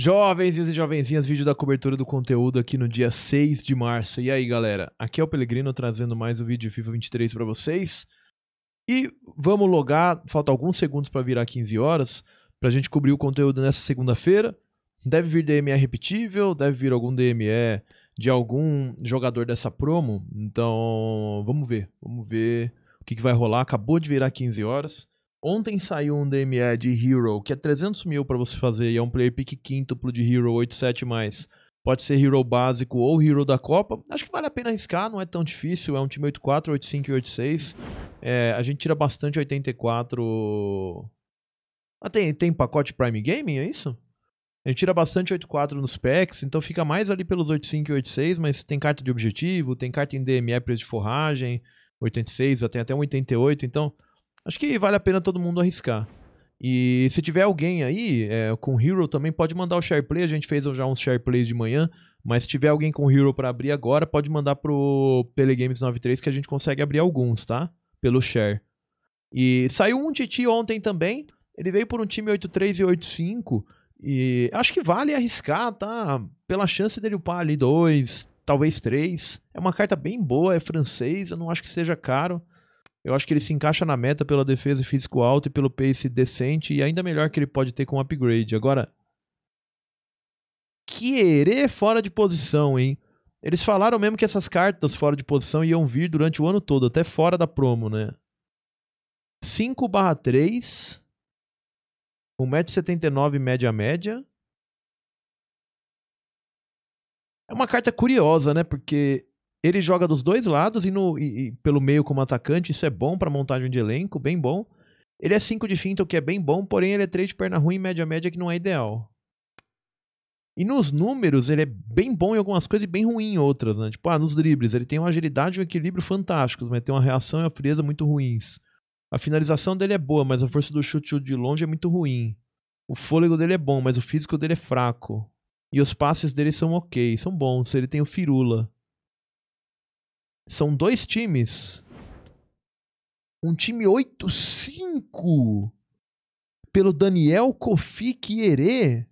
Jovenzinhos e jovenzinhas, vídeo da cobertura do conteúdo aqui no dia 6 de março. E aí, galera? Aqui é o Pelegrino trazendo mais um vídeo de FIFA 23 para vocês. E vamos logar, falta alguns segundos para virar 15 horas, pra gente cobrir o conteúdo nessa segunda-feira. Deve vir DME repetível, deve vir algum DME de algum jogador dessa promo. Então, vamos ver, vamos ver o que, que vai rolar. Acabou de virar 15 horas. Ontem saiu um DME de Hero, que é 300 mil para você fazer, e é um player pick quíntuplo de Hero 8.7+. Pode ser Hero básico ou Hero da Copa. Acho que vale a pena arriscar, não é tão difícil. É um time 8.4, 8.5 e 8.6. É, a gente tira bastante 84... Ah, tem, tem pacote Prime Gaming, é isso? A gente tira bastante 8.4 nos packs, então fica mais ali pelos 8.5 e 8.6, mas tem carta de objetivo, tem carta em DME, preço de forragem, 86, tem até um 88, então... Acho que vale a pena todo mundo arriscar. E se tiver alguém aí é, com Hero também, pode mandar o SharePlay. A gente fez já uns SharePlays de manhã. Mas se tiver alguém com Hero para abrir agora, pode mandar pro Pelegames93 que a gente consegue abrir alguns, tá? Pelo share. E saiu um Titi ontem também. Ele veio por um time 8-3 e 8-5. E acho que vale arriscar, tá? Pela chance dele upar ali dois, talvez três. É uma carta bem boa, é francês, eu não acho que seja caro. Eu acho que ele se encaixa na meta pela defesa físico alta e pelo pace decente e ainda melhor que ele pode ter com upgrade. Agora, querer fora de posição, hein? Eles falaram mesmo que essas cartas fora de posição iam vir durante o ano todo, até fora da promo, né? 5/3, 1,79m média média. É uma carta curiosa, né? Porque ele joga dos dois lados e, no, e, e pelo meio como atacante, isso é bom para montagem de elenco, bem bom. Ele é 5 de finta, o que é bem bom, porém ele é 3 de perna ruim, média-média, que não é ideal. E nos números, ele é bem bom em algumas coisas e bem ruim em outras, né? Tipo, ah, nos dribles, ele tem uma agilidade e um equilíbrio fantásticos, mas tem uma reação e uma frieza muito ruins. A finalização dele é boa, mas a força do chute de longe é muito ruim. O fôlego dele é bom, mas o físico dele é fraco. E os passes dele são ok, são bons, ele tem o firula. São dois times. Um time 8-5 pelo Daniel Kofi Kierê.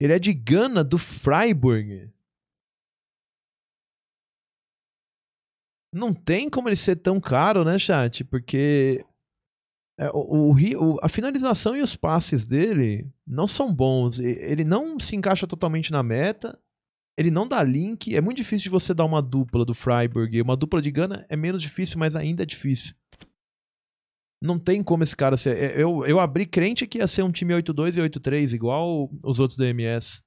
Ele é de Gana, do Freiburg. Não tem como ele ser tão caro, né, chat? Porque é, o, o, a finalização e os passes dele não são bons. Ele não se encaixa totalmente na meta. Ele não dá link. É muito difícil de você dar uma dupla do Freiburg. Uma dupla de Gana é menos difícil, mas ainda é difícil. Não tem como esse cara ser. É, eu, eu abri crente que ia ser um time 8-2 e 8-3, igual os outros do MS.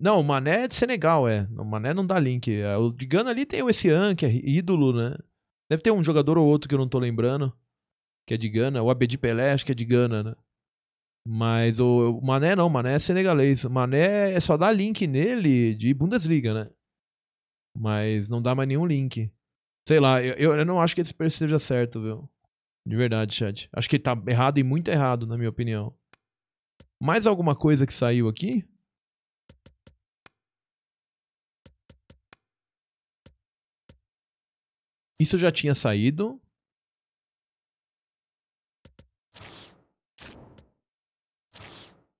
Não, o Mané é de Senegal, é. O Mané não dá link. É, o de Gana ali tem o Essian, é ídolo, né? Deve ter um jogador ou outro que eu não tô lembrando, que é de Gana. O Abedi Pelé, acho que é de Gana, né? Mas o Mané não, Mané é senegalês. Mané é só dar link nele de Bundesliga, né? Mas não dá mais nenhum link. Sei lá, eu, eu não acho que esse preço esteja certo, viu? De verdade, chat. Acho que tá errado e muito errado, na minha opinião. Mais alguma coisa que saiu aqui? Isso já tinha saído.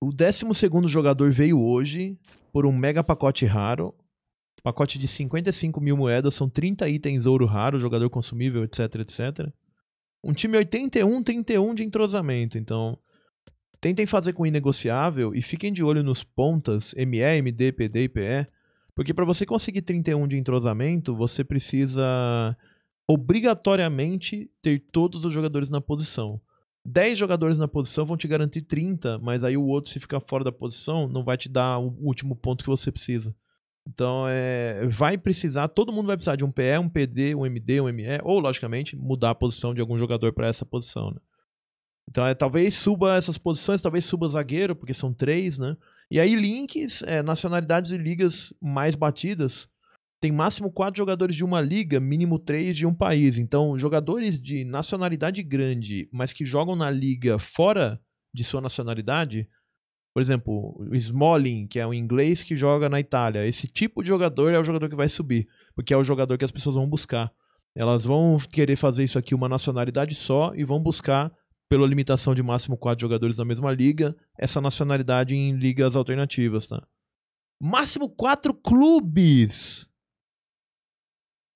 O 12 jogador veio hoje por um mega pacote raro. Pacote de 55 mil moedas, são 30 itens ouro raro, jogador consumível, etc, etc. Um time 81-31 de entrosamento, então tentem fazer com o inegociável e fiquem de olho nos pontas ME, MD, PD e PE, porque para você conseguir 31 de entrosamento, você precisa obrigatoriamente ter todos os jogadores na posição. 10 jogadores na posição vão te garantir 30, mas aí o outro, se ficar fora da posição, não vai te dar o último ponto que você precisa. Então, é, vai precisar, todo mundo vai precisar de um PE, um PD, um MD, um ME, ou, logicamente, mudar a posição de algum jogador para essa posição. Né? Então, é, talvez suba essas posições, talvez suba zagueiro, porque são três, né? E aí, links, é, nacionalidades e ligas mais batidas, tem máximo quatro jogadores de uma liga, mínimo três de um país. Então, jogadores de nacionalidade grande, mas que jogam na liga fora de sua nacionalidade, por exemplo, o Smalling, que é um inglês que joga na Itália, esse tipo de jogador é o jogador que vai subir, porque é o jogador que as pessoas vão buscar. Elas vão querer fazer isso aqui uma nacionalidade só e vão buscar, pela limitação de máximo quatro jogadores da mesma liga, essa nacionalidade em ligas alternativas, tá? Máximo quatro clubes!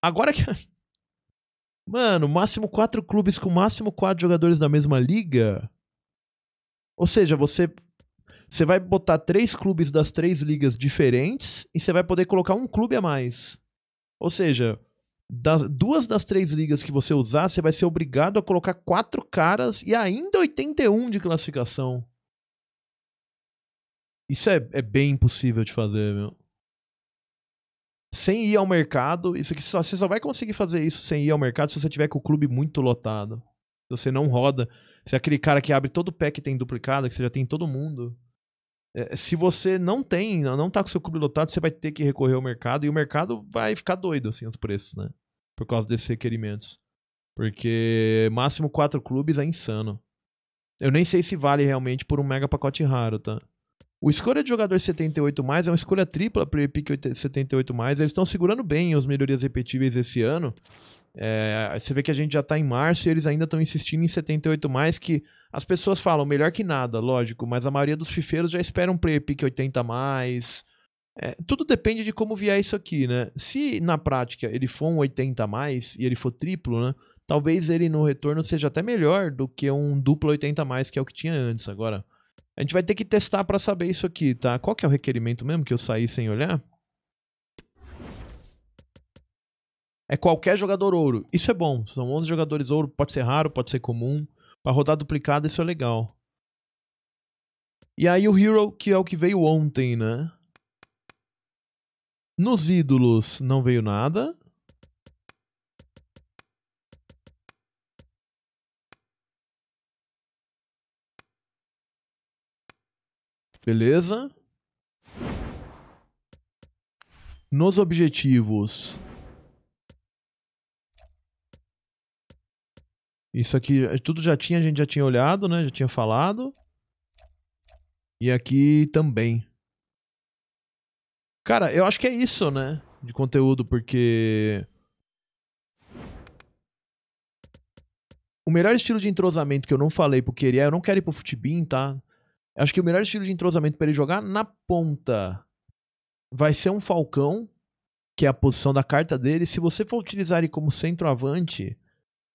Agora que. Mano, máximo quatro clubes com máximo quatro jogadores da mesma liga. Ou seja, você. Você vai botar três clubes das três ligas diferentes e você vai poder colocar um clube a mais. Ou seja, das, duas das três ligas que você usar, você vai ser obrigado a colocar quatro caras e ainda 81 de classificação. Isso é, é bem impossível de fazer, meu sem ir ao mercado. Isso aqui só, você só vai conseguir fazer isso sem ir ao mercado se você tiver com o clube muito lotado. Se você não roda, se é aquele cara que abre todo o pé que tem duplicado, que você já tem todo mundo. É, se você não tem, não tá com seu clube lotado, você vai ter que recorrer ao mercado e o mercado vai ficar doido assim os preços, né? Por causa desses requerimentos. Porque máximo quatro clubes é insano. Eu nem sei se vale realmente por um mega pacote raro, tá? O escolha de jogador 78 mais é uma escolha tripla para o pick 78 mais. Eles estão segurando bem as melhorias repetíveis esse ano. É, você vê que a gente já está em março e eles ainda estão insistindo em 78 mais que as pessoas falam melhor que nada, lógico, mas a maioria dos fifeiros já espera um player pick 80 mais. É, tudo depende de como vier isso aqui, né? Se na prática ele for um 80 mais e ele for triplo, né? Talvez ele no retorno seja até melhor do que um duplo 80 mais que é o que tinha antes agora. A gente vai ter que testar para saber isso aqui, tá? Qual que é o requerimento mesmo que eu saí sem olhar? É qualquer jogador ouro. Isso é bom. São 11 jogadores ouro. Pode ser raro, pode ser comum. Para rodar duplicado, isso é legal. E aí o Hero, que é o que veio ontem, né? Nos ídolos não veio nada. Beleza? Nos objetivos. Isso aqui, eh, tudo já tinha, a gente já tinha olhado, né? Já tinha falado. E aqui também. Cara, eu acho que é isso, né? De conteúdo, porque... O melhor estilo de entrosamento que eu não falei porque queria, eu não quero ir pro futebin, tá? Acho que o melhor estilo de entrosamento para ele jogar na ponta vai ser um falcão, que é a posição da carta dele. Se você for utilizar ele como centroavante,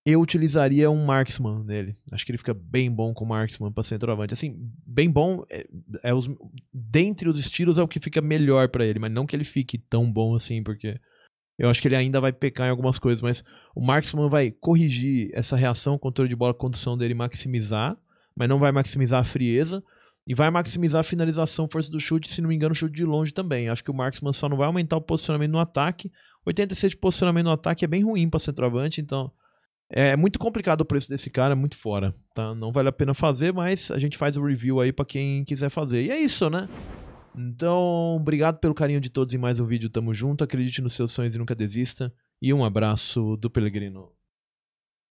eu utilizaria um marksman nele. Acho que ele fica bem bom com marksman para centroavante. Assim, bem bom é, é, os dentre os estilos é o que fica melhor para ele, mas não que ele fique tão bom assim, porque eu acho que ele ainda vai pecar em algumas coisas, mas o marksman vai corrigir essa reação, controle de bola, condução dele maximizar, mas não vai maximizar a frieza. E vai maximizar a finalização, força do chute, se não me engano, chute de longe também. Acho que o Marksman só não vai aumentar o posicionamento no ataque. 86 de posicionamento no ataque é bem ruim para centroavante, então é muito complicado o preço desse cara, é muito fora, tá? Não vale a pena fazer, mas a gente faz o review aí para quem quiser fazer. E é isso, né? Então, obrigado pelo carinho de todos em mais um vídeo. Tamo junto, acredite nos seus sonhos e nunca desista. E um abraço do Pelegrino.